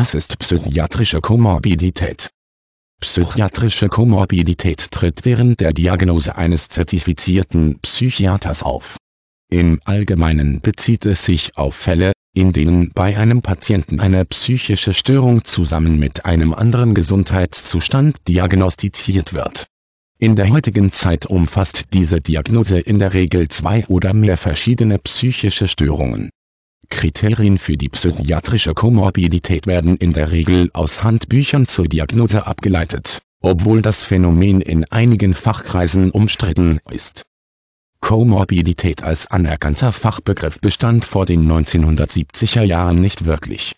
Was ist psychiatrische Komorbidität? Psychiatrische Komorbidität tritt während der Diagnose eines zertifizierten Psychiaters auf. Im Allgemeinen bezieht es sich auf Fälle, in denen bei einem Patienten eine psychische Störung zusammen mit einem anderen Gesundheitszustand diagnostiziert wird. In der heutigen Zeit umfasst diese Diagnose in der Regel zwei oder mehr verschiedene psychische Störungen Kriterien für die psychiatrische Komorbidität werden in der Regel aus Handbüchern zur Diagnose abgeleitet, obwohl das Phänomen in einigen Fachkreisen umstritten ist. Komorbidität als anerkannter Fachbegriff bestand vor den 1970er Jahren nicht wirklich.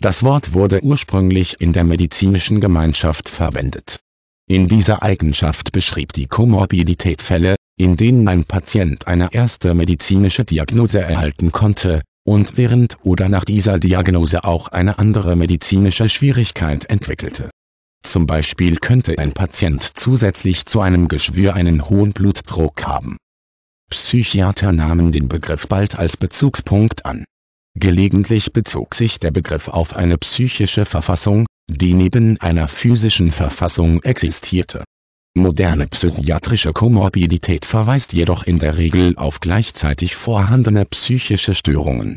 Das Wort wurde ursprünglich in der medizinischen Gemeinschaft verwendet. In dieser Eigenschaft beschrieb die Komorbidität Fälle, in denen ein Patient eine erste medizinische Diagnose erhalten konnte, und während oder nach dieser Diagnose auch eine andere medizinische Schwierigkeit entwickelte. Zum Beispiel könnte ein Patient zusätzlich zu einem Geschwür einen hohen Blutdruck haben. Psychiater nahmen den Begriff bald als Bezugspunkt an. Gelegentlich bezog sich der Begriff auf eine psychische Verfassung, die neben einer physischen Verfassung existierte Moderne psychiatrische Komorbidität verweist jedoch in der Regel auf gleichzeitig vorhandene psychische Störungen.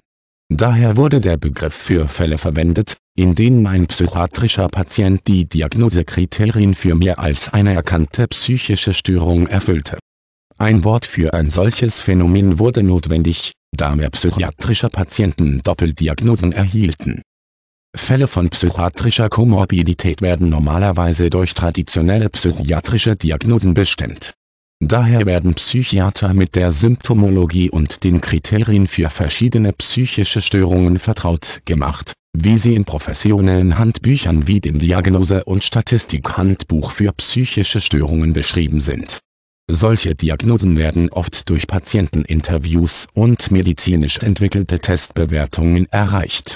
Daher wurde der Begriff für Fälle verwendet, in denen ein psychiatrischer Patient die Diagnosekriterien für mehr als eine erkannte psychische Störung erfüllte. Ein Wort für ein solches Phänomen wurde notwendig, da mehr psychiatrische Patienten Doppeldiagnosen erhielten Fälle von psychiatrischer Komorbidität werden normalerweise durch traditionelle psychiatrische Diagnosen bestimmt. Daher werden Psychiater mit der Symptomologie und den Kriterien für verschiedene psychische Störungen vertraut gemacht, wie sie in professionellen Handbüchern wie dem Diagnose- und Statistikhandbuch für psychische Störungen beschrieben sind. Solche Diagnosen werden oft durch Patienteninterviews und medizinisch entwickelte Testbewertungen erreicht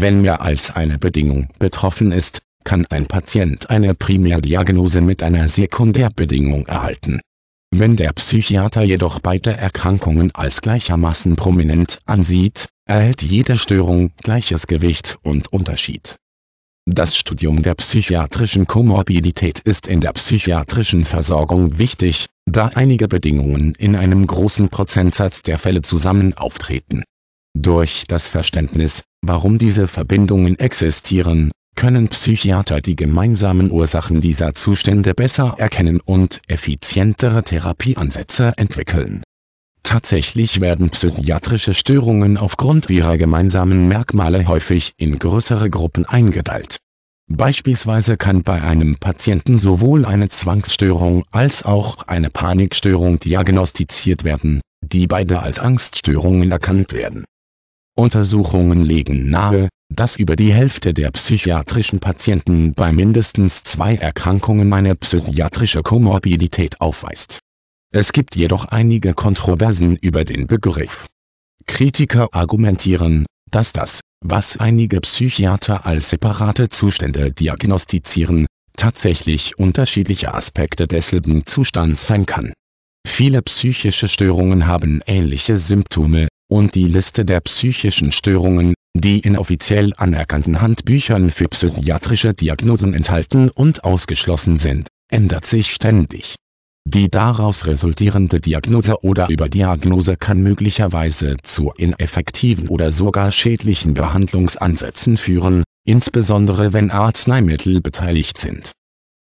wenn mehr als eine Bedingung betroffen ist, kann ein Patient eine Primärdiagnose mit einer Sekundärbedingung erhalten. Wenn der Psychiater jedoch beide Erkrankungen als gleichermaßen prominent ansieht, erhält jede Störung gleiches Gewicht und Unterschied. Das Studium der psychiatrischen Komorbidität ist in der psychiatrischen Versorgung wichtig, da einige Bedingungen in einem großen Prozentsatz der Fälle zusammen auftreten. Durch das Verständnis, Warum diese Verbindungen existieren, können Psychiater die gemeinsamen Ursachen dieser Zustände besser erkennen und effizientere Therapieansätze entwickeln. Tatsächlich werden psychiatrische Störungen aufgrund ihrer gemeinsamen Merkmale häufig in größere Gruppen eingeteilt. Beispielsweise kann bei einem Patienten sowohl eine Zwangsstörung als auch eine Panikstörung diagnostiziert werden, die beide als Angststörungen erkannt werden Untersuchungen legen nahe, dass über die Hälfte der psychiatrischen Patienten bei mindestens zwei Erkrankungen eine psychiatrische Komorbidität aufweist. Es gibt jedoch einige Kontroversen über den Begriff. Kritiker argumentieren, dass das, was einige Psychiater als separate Zustände diagnostizieren, tatsächlich unterschiedliche Aspekte desselben Zustands sein kann. Viele psychische Störungen haben ähnliche Symptome, und die Liste der psychischen Störungen, die in offiziell anerkannten Handbüchern für psychiatrische Diagnosen enthalten und ausgeschlossen sind, ändert sich ständig. Die daraus resultierende Diagnose oder Überdiagnose kann möglicherweise zu ineffektiven oder sogar schädlichen Behandlungsansätzen führen, insbesondere wenn Arzneimittel beteiligt sind